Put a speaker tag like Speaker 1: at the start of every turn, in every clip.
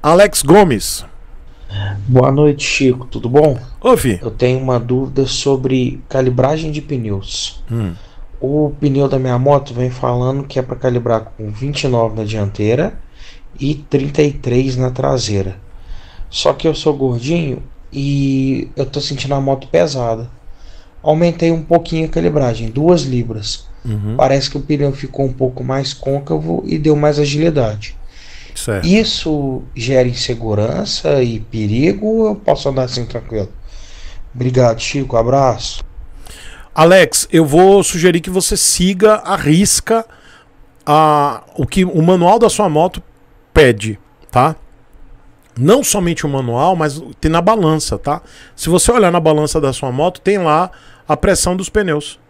Speaker 1: Alex Gomes. Boa noite, Chico. Tudo bom? Ouvi. Eu tenho uma dúvida sobre calibragem de pneus. Hum. O pneu da minha moto vem falando que é para calibrar com 29 na dianteira e 33 na traseira. Só que eu sou gordinho e eu tô sentindo a moto pesada. Aumentei um pouquinho a calibragem, duas libras. Uhum. Parece que o pneu ficou um pouco mais côncavo e deu mais agilidade. Certo. Isso gera insegurança e perigo eu posso andar assim tranquilo? Obrigado,
Speaker 2: Chico. Abraço. Alex, eu vou sugerir que você siga a risca a, o que o manual da sua moto pede, tá? Não somente o manual, mas tem na balança, tá? Se você olhar na balança da sua moto, tem lá a pressão dos pneus.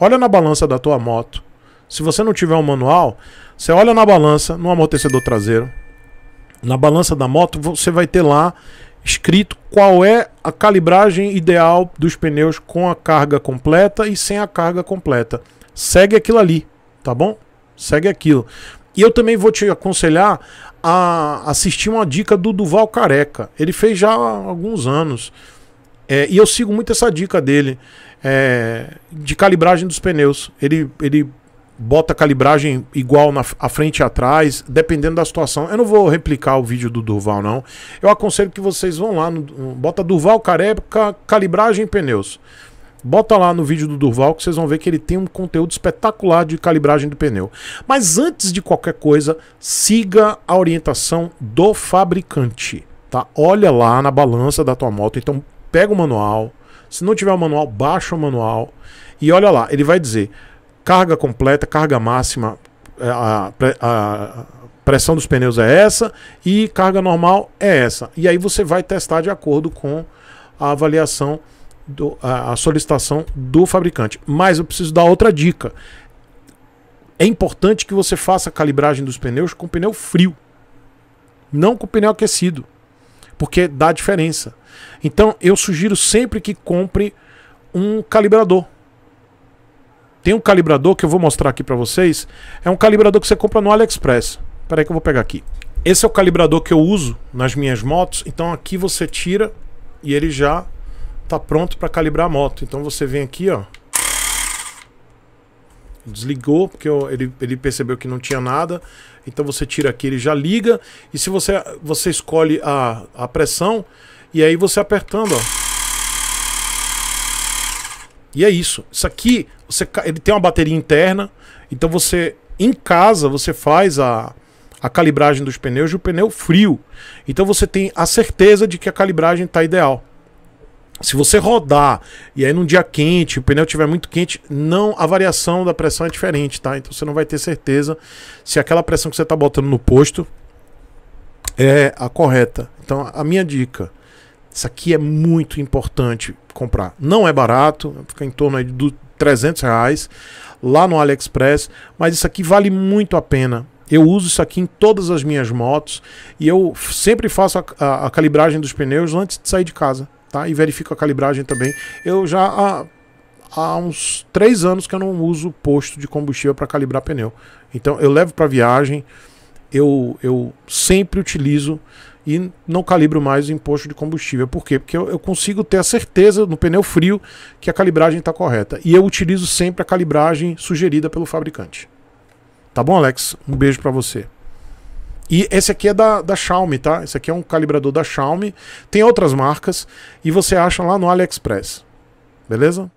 Speaker 2: Olha na balança da tua moto. Se você não tiver um manual, você olha na balança, no amortecedor traseiro, na balança da moto, você vai ter lá escrito qual é a calibragem ideal dos pneus com a carga completa e sem a carga completa. Segue aquilo ali, tá bom? Segue aquilo. E eu também vou te aconselhar a assistir uma dica do Duval Careca. Ele fez já há alguns anos. É, e eu sigo muito essa dica dele é, de calibragem dos pneus. Ele, ele bota calibragem igual na à frente e atrás, dependendo da situação. Eu não vou replicar o vídeo do Durval, não. Eu aconselho que vocês vão lá, no, bota Durval Careca, calibragem pneus. Bota lá no vídeo do Durval que vocês vão ver que ele tem um conteúdo espetacular de calibragem do pneu. Mas antes de qualquer coisa, siga a orientação do fabricante, tá? Olha lá na balança da tua moto, então pega o manual. Se não tiver o manual, baixa o manual e olha lá, ele vai dizer carga completa, carga máxima, é, a, a, pressão dos pneus é essa e carga normal é essa. E aí você vai testar de acordo com a avaliação, do, a, a solicitação do fabricante. Mas eu preciso dar outra dica. É importante que você faça a calibragem dos pneus com pneu frio, não com pneu aquecido, porque dá diferença. Então eu sugiro sempre que compre um calibrador tem um calibrador que eu vou mostrar aqui para vocês. É um calibrador que você compra no AliExpress. Espera aí que eu vou pegar aqui. Esse é o calibrador que eu uso nas minhas motos. Então aqui você tira e ele já tá pronto para calibrar a moto. Então você vem aqui, ó. Desligou, porque eu, ele, ele percebeu que não tinha nada. Então você tira aqui, ele já liga. E se você, você escolhe a, a pressão, e aí você apertando, ó. E é isso. Isso aqui, você, ele tem uma bateria interna, então você, em casa, você faz a, a calibragem dos pneus de pneu frio. Então você tem a certeza de que a calibragem está ideal. Se você rodar e aí num dia quente, o pneu estiver muito quente, não a variação da pressão é diferente, tá? Então você não vai ter certeza se aquela pressão que você está botando no posto é a correta. Então a minha dica, isso aqui é muito importante comprar. Não é barato, fica em torno de 300 reais lá no AliExpress, mas isso aqui vale muito a pena. Eu uso isso aqui em todas as minhas motos e eu sempre faço a, a, a calibragem dos pneus antes de sair de casa, tá? E verifico a calibragem também. Eu já há, há uns três anos que eu não uso posto de combustível para calibrar pneu. Então eu levo para viagem, eu, eu sempre utilizo e não calibro mais o imposto de combustível. Por quê? Porque eu, eu consigo ter a certeza no pneu frio que a calibragem está correta. E eu utilizo sempre a calibragem sugerida pelo fabricante. Tá bom, Alex? Um beijo para você. E esse aqui é da, da Xiaomi, tá? Esse aqui é um calibrador da Xiaomi. Tem outras marcas e você acha lá no AliExpress. Beleza?